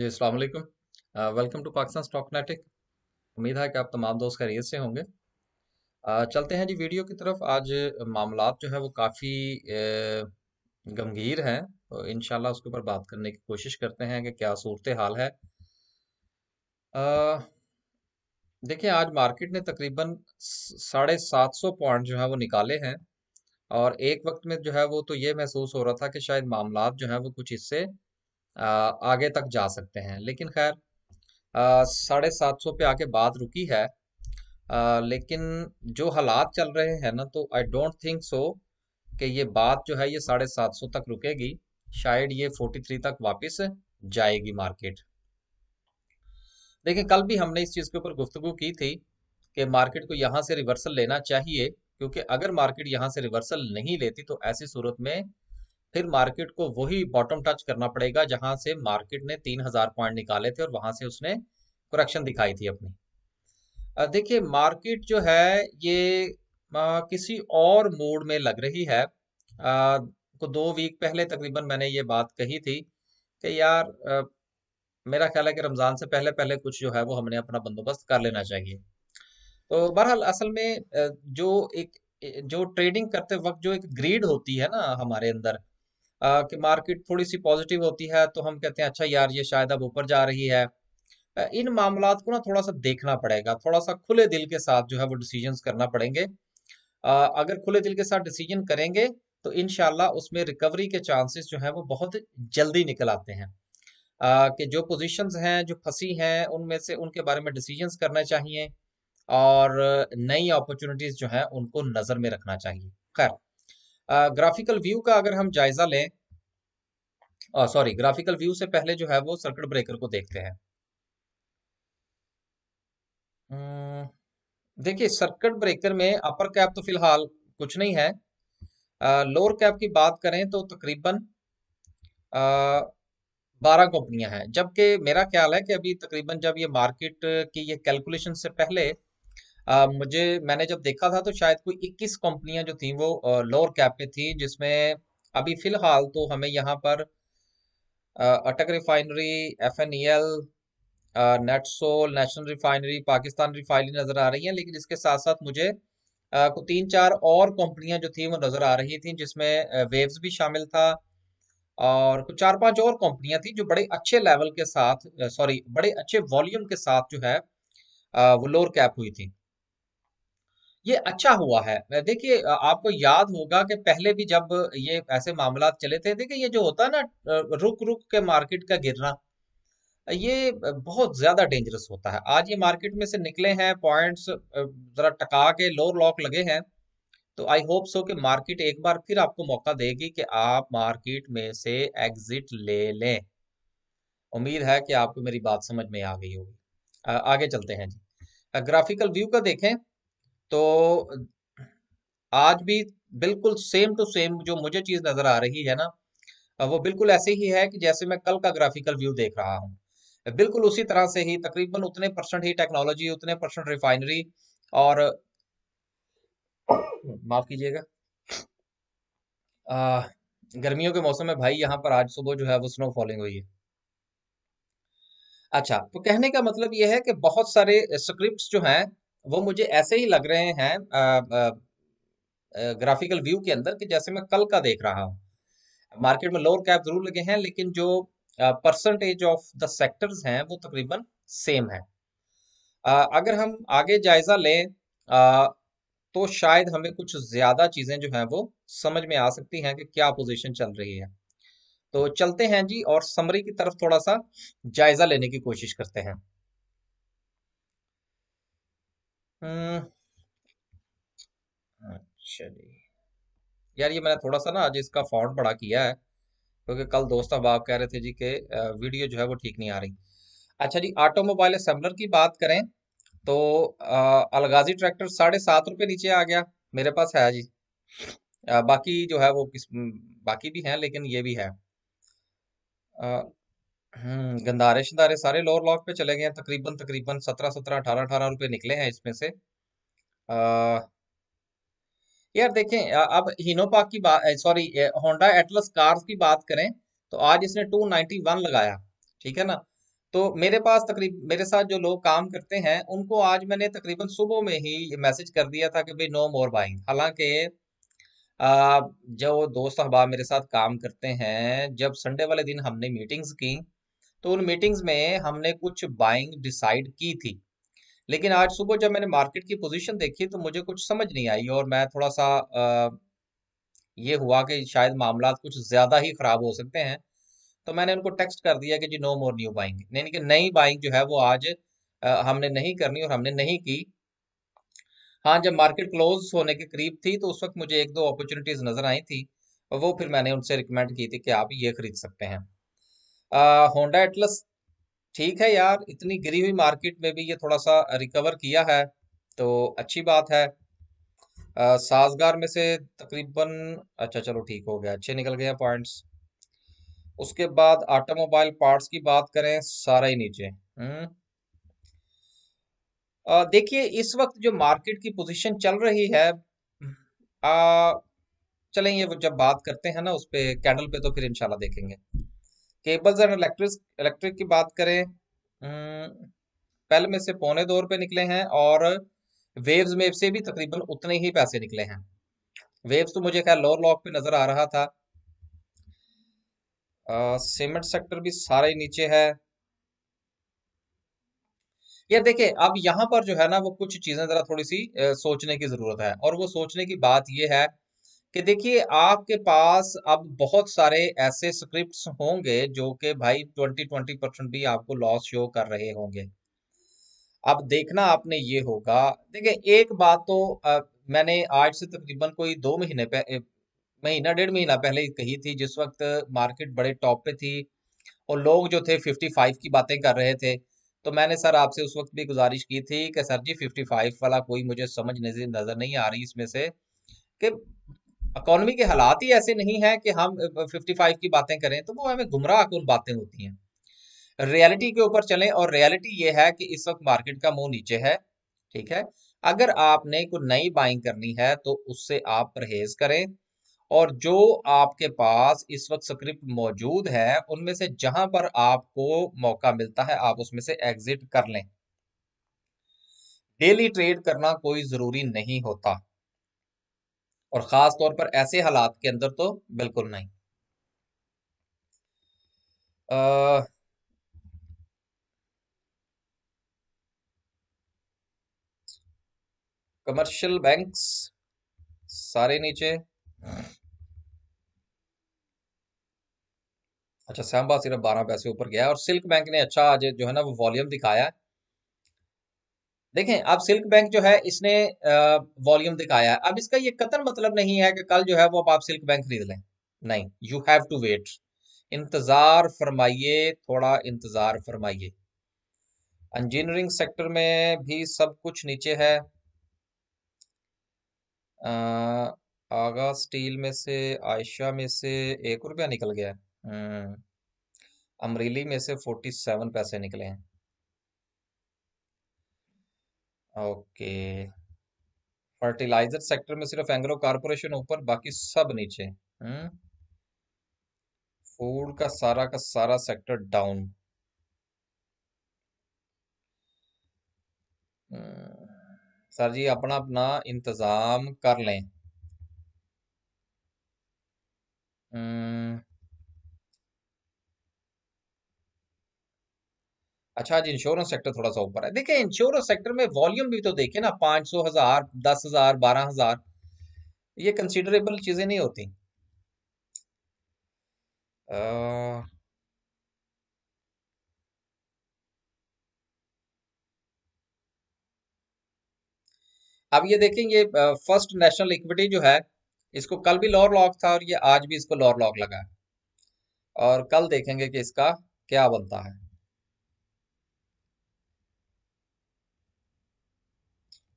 जी अस्सलाम वालेकुम welcome to Pakistan स्टॉकनेटिक उम्मीद है कि आप तमाम दोस्त खैरियत से होंगे चलते हैं जी वीडियो की तरफ आज मामला जो है वो काफ़ी गंभीर हैं तो इन उसके ऊपर बात करने की कोशिश करते हैं कि क्या सूरत हाल है देखिए आज मार्केट ने तकरीबन साढ़े सात सौ पॉइंट जो है वो निकाले हैं और एक वक्त में जो है वो तो ये महसूस हो रहा था कि शायद मामला जो है वो कुछ इससे आगे तक जा सकते हैं लेकिन खैर साढ़े सात सौ पे आके बात रुकी है आ, लेकिन जो हालात चल रहे हैं ना तो आई डोंट थिंक सो कि ये बात जो है ये साढ़े सात सौ तक रुकेगी शायद ये फोर्टी थ्री तक वापस जाएगी मार्केट देखिए कल भी हमने इस चीज़ के ऊपर गुफ्तगु की थी कि मार्केट को यहाँ से रिवर्सल लेना चाहिए क्योंकि अगर मार्केट यहाँ से रिवर्सल नहीं लेती तो ऐसी सूरत में फिर मार्केट को वही बॉटम टच करना पड़ेगा जहां से मार्केट ने तीन हजार पॉइंट निकाले थे और वहां से उसने करेक्शन दिखाई थी अपनी देखिए मार्केट जो है ये आ, किसी और मोड में लग रही है आ, को दो वीक पहले तकरीबन मैंने ये बात कही थी कि यार आ, मेरा ख्याल है कि रमज़ान से पहले पहले कुछ जो है वो हमने अपना बंदोबस्त कर लेना चाहिए तो बहरहाल असल में जो एक जो ट्रेडिंग करते वक्त जो एक ग्रीड होती है ना हमारे अंदर कि मार्केट थोड़ी सी पॉजिटिव होती है तो हम कहते हैं अच्छा यार ये शायद अब ऊपर जा रही है इन मामला को ना थोड़ा सा देखना पड़ेगा थोड़ा सा खुले दिल के साथ जो है वो डिसीजन करना पड़ेंगे अगर खुले दिल के साथ डिसीजन करेंगे तो इनशाला उसमें रिकवरी के चांसेस जो है वो बहुत जल्दी निकल आते हैं कि जो पोजीशंस हैं जो फंसी हैं उनमें से उनके बारे में डिसीजंस करना चाहिए और नई अपॉर्चुनिटीज़ जो हैं उनको नज़र में रखना चाहिए खैर ग्राफिकल व्यू का अगर हम जायजा लें सॉरी ग्राफिकल व्यू से पहले जो है वो सर्किट ब्रेकर को देखते हैं हम्म, देखिए सर्किट ब्रेकर में अपर कैप तो फिलहाल कुछ नहीं है लोअर कैप की बात करें तो तकरीबन बारह कंपनियां हैं जबकि मेरा ख्याल है कि अभी तकरीबन जब ये मार्केट की ये कैलकुलेशन से पहले आ, मुझे मैंने जब देखा था तो शायद कोई 21 कंपनियां जो थी वो लोअर कैप पे थी जिसमें अभी फिलहाल तो हमें यहाँ पर Attock refinery F N E L Netsol national refinery Pakistan refinery नज़र आ रही है लेकिन इसके साथ साथ मुझे आ, तीन चार और कंपनियां जो थी वो नज़र आ रही थी जिसमें वेव्स भी शामिल था और कुछ चार पांच और कंपनियां थी जो बड़े अच्छे लेवल के साथ सॉरी बड़े अच्छे वॉल्यूम के साथ जो है वो लोअर कैप हुई थी ये अच्छा हुआ है देखिए आपको याद होगा कि पहले भी जब ये ऐसे मामला चले थे देखिए ये जो होता है ना रुक रुक के मार्केट का गिरना ये बहुत ज्यादा डेंजरस होता है आज ये मार्केट में से निकले हैं पॉइंट्स जरा टका के लोअर लॉक लगे हैं तो आई होप सो कि मार्केट एक बार फिर आपको मौका देगी कि आप मार्केट में से एग्जिट ले लें उम्मीद है कि आपको मेरी बात समझ में आ गई होगी आगे चलते हैं जी ग्राफिकल व्यू का देखें तो आज भी बिल्कुल सेम टू सेम जो मुझे चीज नजर आ रही है ना वो बिल्कुल ऐसे ही है कि जैसे मैं कल का ग्राफिकल व्यू देख रहा हूँ बिल्कुल उसी तरह से ही तकरीबन उतने परसेंट ही टेक्नोलॉजी उतने परसेंट रिफाइनरी और माफ कीजिएगा गर्मियों के मौसम में भाई यहाँ पर आज सुबह जो है वो स्नो फॉलिंग हुई है अच्छा तो कहने का मतलब यह है कि बहुत सारे स्क्रिप्ट जो हैं वो मुझे ऐसे ही लग रहे हैं आ, आ, ग्राफिकल व्यू के अंदर कि जैसे मैं कल का देख रहा हूँ मार्केट में लोअर कैप जरूर लगे हैं लेकिन जो परसेंटेज ऑफ द सेक्टर्स हैं वो तकरीबन सेम है अगर हम आगे जायजा लें तो शायद हमें कुछ ज्यादा चीजें जो हैं वो समझ में आ सकती हैं कि क्या पोजीशन चल रही है तो चलते हैं जी और समरी की तरफ थोड़ा सा जायजा लेने की कोशिश करते हैं अच्छा जी यार ये मैंने थोड़ा सा ना आज इसका फॉन्ट बड़ा किया है क्योंकि कल दोस्त अब आप कह रहे थे जी के वीडियो जो है वो ठीक नहीं आ रही अच्छा जी ऑटोमोबाइल असम्बलर की बात करें तो अलगाजी ट्रैक्टर साढ़े सात रुपये नीचे आ गया मेरे पास है जी आ, बाकी जो है वो किस बाकी भी हैं लेकिन ये भी है आ, हम्म, गंधारे सारे लोअर लॉक पे चले गए हैं तकरीबन तकरीबन सत्रह सत्रह अठारह अठारह रुपए निकले हैं इसमें से आ, यार देखें अब अब पाक की बात सॉरी होंडा एटलस कार्स की बात करें तो आज इसने 291 लगाया ठीक है ना तो मेरे पास तकरीब मेरे साथ जो लोग काम करते हैं उनको आज मैंने तकरीबन सुबह में ही मैसेज कर दिया था कि भाई नो मोर बाइंग हालांकि जो दोस्त अहबाब मेरे साथ काम करते हैं जब संडे वाले दिन हमने मीटिंग्स की तो उन मीटिंग्स में हमने कुछ बाइंग डिसाइड की थी लेकिन आज सुबह जब मैंने मार्केट की पोजीशन देखी तो मुझे कुछ समझ नहीं आई और मैं थोड़ा सा आ, ये हुआ कि शायद मामला कुछ ज़्यादा ही ख़राब हो सकते हैं तो मैंने उनको टेक्स्ट कर दिया कि जी नो मोर न्यू बाइंग यानी कि नई बाइंग जो है वो आज आ, हमने नहीं करनी और हमने नहीं की हाँ जब मार्केट क्लोज होने के करीब थी तो उस वक्त मुझे एक दो अपॉर्चुनिटीज़ नज़र आई थी वो फिर मैंने उनसे रिकमेंड की थी कि आप ये खरीद सकते हैं होंडा एटलस ठीक है यार इतनी गिरी हुई मार्केट में भी ये थोड़ा सा रिकवर किया है तो अच्छी बात है आ, साजगार में से तकरीबन अच्छा चलो ठीक हो गया अच्छे निकल गए हैं पॉइंट्स उसके बाद ऑटोमोबाइल पार्ट्स की बात करें सारा ही नीचे हम्म। देखिए इस वक्त जो मार्केट की पोजीशन चल रही है आ, चलें ये जब बात करते हैं ना उस पर कैंडल पे तो फिर इंशाल्लाह देखेंगे केबल्स एंड इलेक्ट्रिक इलेक्ट्रिक की बात करें पहले हम्म, में से पौने दो रुपए निकले हैं और वेव्स में से भी तकरीबन उतने ही पैसे निकले हैं वेव्स तो मुझे क्या लोअर लॉक पे नजर आ रहा था सीमेंट सेक्टर भी सारे नीचे है ये देखिए अब यहां पर जो है ना वो कुछ चीजें जरा थोड़ी सी सोचने की जरूरत है और वो सोचने की बात ये है कि देखिए आपके पास अब बहुत सारे ऐसे स्क्रिप्ट्स होंगे जो कि भाई ट्वेंटी ट्वेंटी परसेंट भी आपको लॉस शो कर रहे होंगे अब देखना आपने ये होगा देखिए एक बात तो आ, मैंने आज से तकरीबन कोई दो महीने महीना डेढ़ महीना पहले कही थी जिस वक्त मार्केट बड़े टॉप पे थी और लोग जो थे फिफ्टी फाइव की बातें कर रहे थे तो मैंने सर आपसे उस वक्त भी गुजारिश की थी कि सर जी फिफ्टी फाइव वाला कोई मुझे समझ नजर नहीं आ रही इसमें से कि इकोनॉमी के हालात ही ऐसे नहीं है कि हम 55 की बातें करें तो वो हमें गुमराह कन बातें होती हैं रियलिटी के ऊपर चलें और रियलिटी ये है कि इस वक्त मार्केट का मुंह नीचे है ठीक है अगर आपने कोई नई बाइंग करनी है तो उससे आप परहेज करें और जो आपके पास इस वक्त स्क्रिप्ट मौजूद है उनमें से जहां पर आपको मौका मिलता है आप उसमें से एग्जिट कर लें डेली ट्रेड करना कोई जरूरी नहीं होता और ख़ास तौर पर ऐसे हालात के अंदर तो बिल्कुल नहीं कमर्शियल बैंक्स सारे नीचे अच्छा सैम्बा सिर्फ बारह पैसे ऊपर गया और सिल्क बैंक ने अच्छा आज जो है ना वो वॉल्यूम दिखाया है देखें अब सिल्क बैंक जो है इसने वॉल्यूम दिखाया है अब इसका ये कतन मतलब नहीं है कि कल जो है वो अब आप सिल्क बैंक खरीद लें नहीं यू हैव टू वेट इंतज़ार फरमाइए थोड़ा इंतज़ार फरमाइए इंजीनियरिंग सेक्टर में भी सब कुछ नीचे है आगा स्टील में से आयशा में से एक रुपया निकल गया है हम्म, अमरीली में से फोर्टी सेवन पैसे निकले हैं ओके फर्टिलाइजर सेक्टर में सिर्फ एंग्रो कारपोरेशन ऊपर बाकी सब नीचे फूड हम्म। का सारा का सारा सेक्टर हम्म। डाउन सर जी अपना अपना इंतजाम कर लें हम्म। अच्छा जी इंश्योरेंस सेक्टर थोड़ा सा ऊपर है देखिए इंश्योरेंस सेक्टर में वॉल्यूम भी तो देखे ना पांच सौ हजार दस हजार बारह हजार ये कंसिडरेबल चीजें नहीं होती आ... अब ये देखें ये फर्स्ट नेशनल इक्विटी जो है इसको कल भी लोअर लॉक था और ये आज भी इसको लोअर लॉक लगा है और कल देखेंगे कि इसका क्या बनता है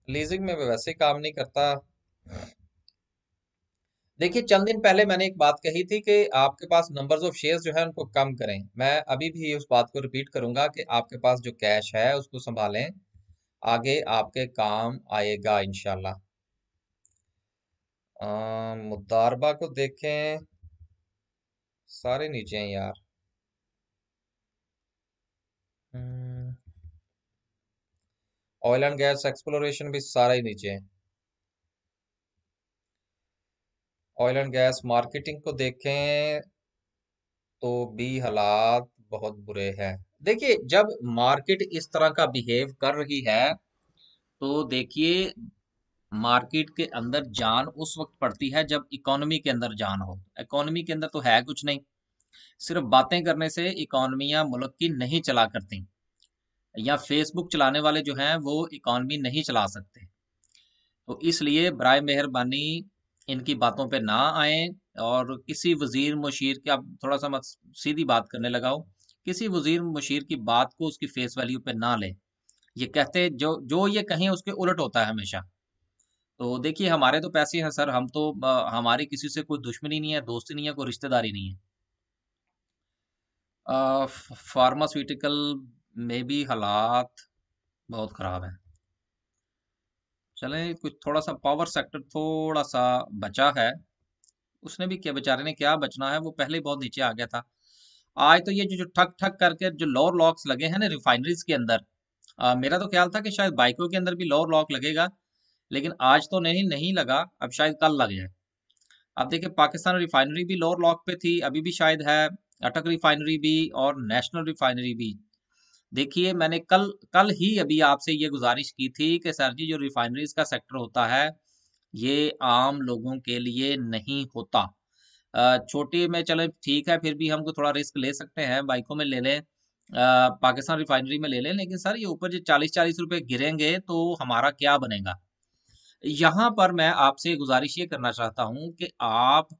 लीजिंग में वैसे काम नहीं करता देखिए चंद दिन पहले मैंने एक बात कही थी कि आपके पास नंबर्स ऑफ शेयर्स जो है उनको कम करें मैं अभी भी उस बात को रिपीट करूंगा कि आपके पास जो कैश है उसको संभालें आगे आपके काम आएगा इनशाला मुतारबा को देखें सारे नीचे हैं यार hmm. Oil and gas exploration भी सारा ही नीचे है ऑयल एंड गैस मार्केटिंग को देखें तो भी हालात बहुत बुरे हैं देखिए जब मार्केट इस तरह का बिहेव कर रही है तो देखिए मार्केट के अंदर जान उस वक्त पड़ती है जब इकोनॉमी के अंदर जान हो इकोनॉमी के अंदर तो है कुछ नहीं सिर्फ बातें करने से इकोनॉमियां मुल्क की नहीं चला करती या फेसबुक चलाने वाले जो हैं वो इकॉनमी नहीं चला सकते तो इसलिए बर मेहरबानी इनकी बातों पे ना आए और किसी वजीर मुशीर के आप थोड़ा सा मत सीधी बात करने लगाओ किसी वजीर मुशीर की बात को उसकी फेस वैल्यू पे ना ले ये कहते जो जो ये कहें उसके उलट होता है हमेशा तो देखिए हमारे तो पैसे हैं सर हम तो हमारी किसी से कोई दुश्मनी नहीं है दोस्ती नहीं है कोई रिश्तेदारी नहीं है फार्मास्यूटिकल मे बी हालात बहुत ख़राब है चलें कुछ थोड़ा सा पावर सेक्टर थोड़ा सा बचा है उसने भी क्या बेचारे ने क्या बचना है वो पहले ही बहुत नीचे आ गया था आज तो ये जो जो ठक ठक करके जो लोअर लॉक्स लगे हैं ना रिफाइनरीज के अंदर आ, मेरा तो ख्याल था कि शायद बाइकों के अंदर भी लोअर लॉक लगेगा लेकिन आज तो नहीं नहीं लगा अब शायद कल लग जाए अब देखिए पाकिस्तान रिफाइनरी भी लोअर लॉक पे थी अभी भी शायद है अटक रिफाइनरी भी और नेशनल रिफाइनरी भी देखिए मैंने कल कल ही अभी आपसे ये गुजारिश की थी कि सर जी जो रिफाइनरीज का सेक्टर होता है ये आम लोगों के लिए नहीं होता छोटी में चले ठीक है फिर भी हमको थोड़ा रिस्क ले सकते हैं बाइकों में ले लें पाकिस्तान रिफाइनरी में ले लें लेकिन सर ये ऊपर जो चालीस चालीस रुपए गिरेंगे तो हमारा क्या बनेगा यहाँ पर मैं आपसे गुजारिश ये करना चाहता हूँ कि आप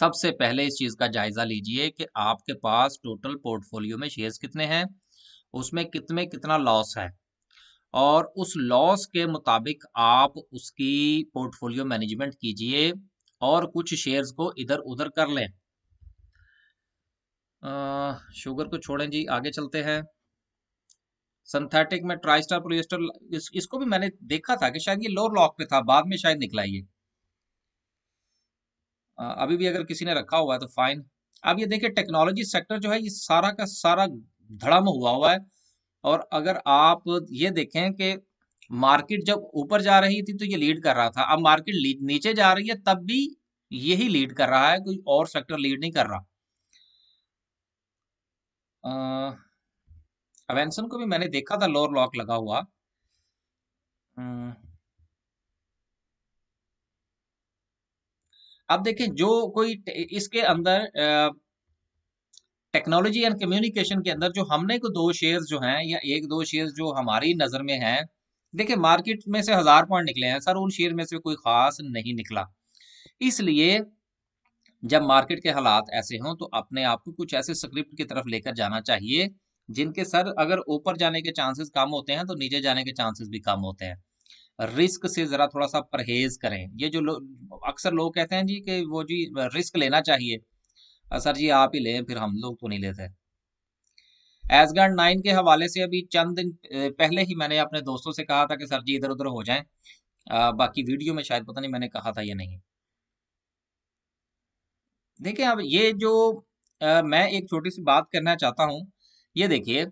सबसे पहले इस चीज़ का जायज़ा लीजिए कि आपके पास टोटल पोर्टफोलियो में शेयर्स कितने हैं उसमें कितने कितना लॉस है और उस लॉस के मुताबिक आप उसकी पोर्टफोलियो मैनेजमेंट कीजिए और कुछ शेयर्स को इधर उधर कर लें शुगर को छोड़ें जी आगे चलते हैं सिंथेटिक में ट्राइस्टर प्रोजेस्टर इस, इसको भी मैंने देखा था कि शायद ये लोअर लॉक पे था बाद में शायद निकला ये अभी भी अगर किसी ने रखा हुआ है तो फाइन अब ये देखिए टेक्नोलॉजी सेक्टर जो है ये सारा का सारा धड़म हुआ हुआ है और अगर आप ये देखें कि मार्केट जब ऊपर जा रही थी तो ये लीड कर रहा था अब मार्केट नीचे जा रही है तब भी यही लीड कर रहा है कोई और सेक्टर लीड नहीं कर रहा अवेंसन को भी मैंने देखा था लोअर लॉक लगा हुआ अब देखें जो कोई इसके अंदर टेक्नोलॉजी एंड कम्युनिकेशन के अंदर जो हमने को दो शेयर्स जो हैं या एक दो शेयर्स जो हमारी नज़र में हैं देखिए मार्केट में से हज़ार पॉइंट निकले हैं सर उन शेयर में से कोई ख़ास नहीं निकला इसलिए जब मार्केट के हालात ऐसे हों तो अपने आप को कुछ ऐसे स्क्रिप्ट की तरफ लेकर जाना चाहिए जिनके सर अगर ऊपर जाने के चांसेस कम होते हैं तो नीचे जाने के चांसेस भी कम होते हैं रिस्क से ज़रा थोड़ा सा परहेज करें ये जो लोग अक्सर लोग कहते हैं जी कि वो जी रिस्क लेना चाहिए सर जी आप ही लें फिर हम लोग तो नहीं लेते गार्ड नाइन के हवाले से अभी चंद दिन पहले ही मैंने अपने दोस्तों से कहा था कि सर जी इधर उधर हो जाएं बाकी वीडियो में शायद पता नहीं मैंने कहा था या नहीं देखिए अब ये जो आ, मैं एक छोटी सी बात करना चाहता हूं ये देखिए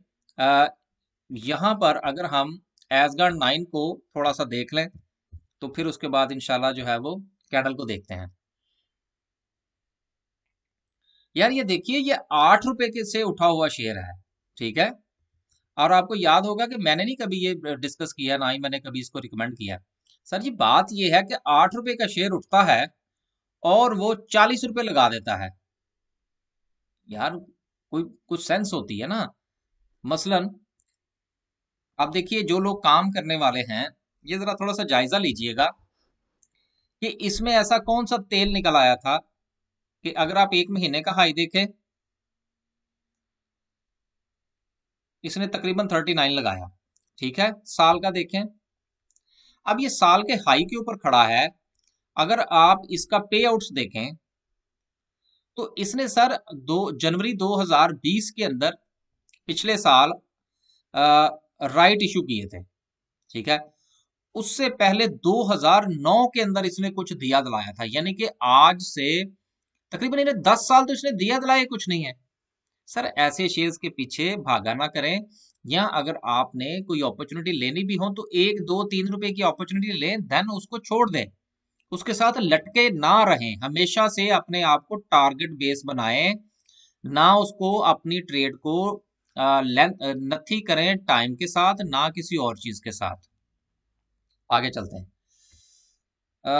यहाँ पर अगर हम गार्ड नाइन को थोड़ा सा देख लें तो फिर उसके बाद इनशाला जो है वो कैंडल को देखते हैं यार ये देखिए ये आठ रुपए के से उठा हुआ शेयर है ठीक है और आपको याद होगा कि मैंने नहीं कभी ये डिस्कस किया ना ही मैंने कभी इसको रिकमेंड किया सर जी बात यह है कि आठ रुपए का शेयर उठता है और वो चालीस रुपए लगा देता है यार कोई कुछ सेंस होती है ना मसलन आप देखिए जो लोग काम करने वाले हैं ये जरा थोड़ा सा जायजा लीजिएगा कि इसमें ऐसा कौन सा तेल निकल आया था कि अगर आप एक महीने का हाई देखें इसने तकरीबन 39 लगाया ठीक है साल का देखें अब ये साल के हाई के ऊपर खड़ा है अगर आप इसका पे आउट देखें तो इसने सर दो जनवरी 2020 के अंदर पिछले साल आ, राइट इशू किए थे ठीक है उससे पहले 2009 के अंदर इसने कुछ दिया दिलाया था यानी कि आज से तकरीबन इन्हें दस साल तो इसने दिया दिलाया कुछ नहीं है सर ऐसे शेयर्स के पीछे भागा ना करें या अगर आपने कोई अपॉर्चुनिटी लेनी भी हो तो एक दो तीन रुपए की अपॉर्चुनिटी लें देन उसको छोड़ दें उसके साथ लटके ना रहें हमेशा से अपने आप को टारगेट बेस बनाएं ना उसको अपनी ट्रेड को नथी करें टाइम के साथ ना किसी और चीज के साथ आगे चलते हैं आ,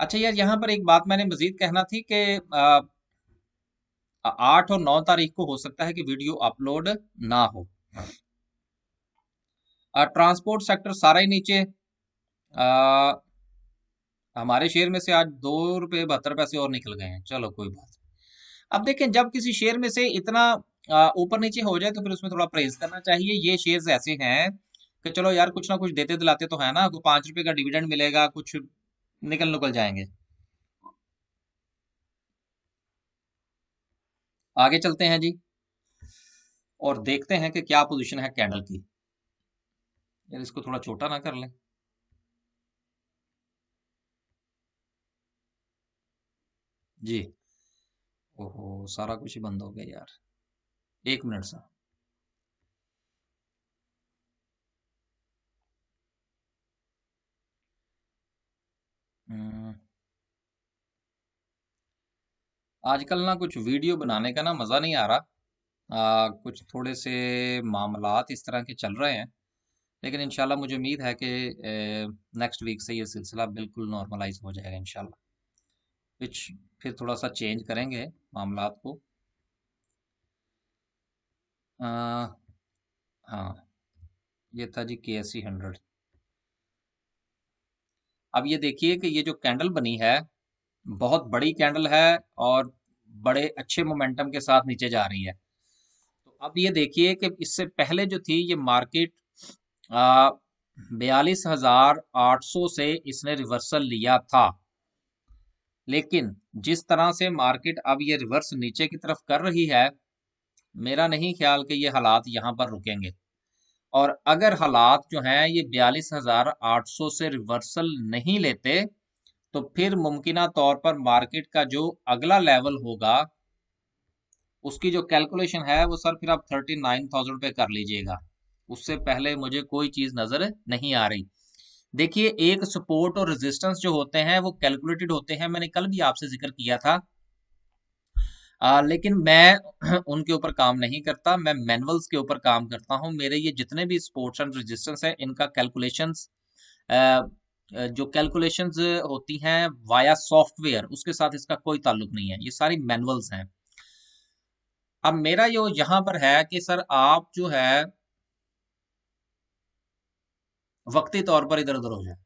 अच्छा यार यहाँ पर एक बात मैंने मजीद कहना थी कि आठ और नौ तारीख को हो सकता है कि वीडियो अपलोड ना हो ट्रांसपोर्ट सेक्टर सारा ही नीचे आ, हमारे शेयर में से आज दो रुपये बहत्तर पैसे और निकल गए हैं चलो कोई बात अब देखें जब किसी शेयर में से इतना ऊपर नीचे हो जाए तो फिर उसमें थोड़ा प्रेज करना चाहिए ये शेयर्स ऐसे हैं कि चलो यार कुछ ना कुछ देते दिलाते तो है ना पांच रुपये का डिविडेंड मिलेगा कुछ निकल निकल जाएंगे आगे चलते हैं जी और देखते हैं कि क्या पोजीशन है कैंडल की यार इसको थोड़ा छोटा ना कर लें जी ओहो सारा कुछ ही बंद हो गया यार एक मिनट सा हम्म। आजकल ना कुछ वीडियो बनाने का ना मज़ा नहीं आ रहा आ, कुछ थोड़े से मामला इस तरह के चल रहे हैं लेकिन इनशाला मुझे उम्मीद है कि नेक्स्ट वीक से ये सिलसिला बिल्कुल नॉर्मलाइज हो जाएगा इनशाला फिर थोड़ा सा चेंज करेंगे मामला को आ, हाँ ये था जी के एस सी हंड्रेड अब ये देखिए कि ये जो कैंडल बनी है बहुत बड़ी कैंडल है और बड़े अच्छे मोमेंटम के साथ नीचे जा रही है तो अब ये देखिए कि इससे पहले जो थी ये मार्केट बयालीस हजार आठ सौ से इसने रिवर्सल लिया था लेकिन जिस तरह से मार्केट अब ये रिवर्स नीचे की तरफ कर रही है मेरा नहीं ख्याल कि ये हालात यहाँ पर रुकेंगे और अगर हालात जो हैं ये बयालीस हज़ार आठ सौ से रिवर्सल नहीं लेते तो फिर मुमकिन तौर पर मार्केट का जो अगला लेवल होगा उसकी जो कैलकुलेशन है वो सर फिर आप थर्टी नाइन थाउजेंड पे कर लीजिएगा उससे पहले मुझे कोई चीज़ नज़र नहीं आ रही देखिए एक सपोर्ट और रेजिस्टेंस जो होते हैं वो कैलकुलेटेड होते हैं मैंने कल भी आपसे जिक्र किया था आ, लेकिन मैं उनके ऊपर काम नहीं करता मैं मैनुअल्स के ऊपर काम करता हूँ मेरे ये जितने भी स्पोर्ट्स एंड रजिस्टेंस हैं इनका कैलकुलेशंस जो कैलकुलेशंस होती हैं वाया सॉफ्टवेयर उसके साथ इसका कोई ताल्लुक नहीं है ये सारी मैनुअल्स हैं अब मेरा ये यहां पर है कि सर आप जो है वक्ती तौर पर इधर उधर हो जाए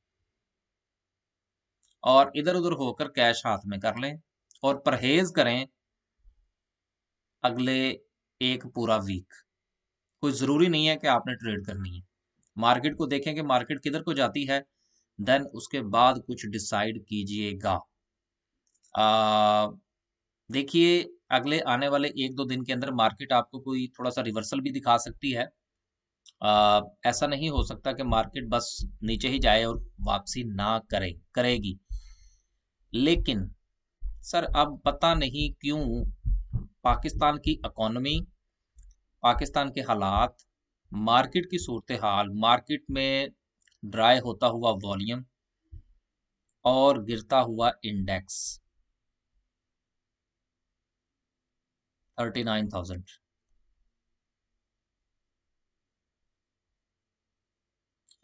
और इधर उधर होकर कैश हाथ में कर लें और परहेज करें अगले एक पूरा वीक कोई ज़रूरी नहीं है कि आपने ट्रेड करनी है मार्केट को देखें कि मार्केट किधर को जाती है देन उसके बाद कुछ डिसाइड कीजिएगा देखिए अगले आने वाले एक दो दिन के अंदर मार्केट आपको कोई थोड़ा सा रिवर्सल भी दिखा सकती है आ, ऐसा नहीं हो सकता कि मार्केट बस नीचे ही जाए और वापसी ना करे करेगी लेकिन सर अब पता नहीं क्यों पाकिस्तान की इकोनॉमी पाकिस्तान के हालात मार्केट की सूरत हाल मार्केट में ड्राई होता हुआ वॉल्यूम और गिरता हुआ इंडेक्स थर्टी नाइन थाउजेंड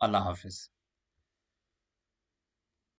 अल्लाह हाफिज़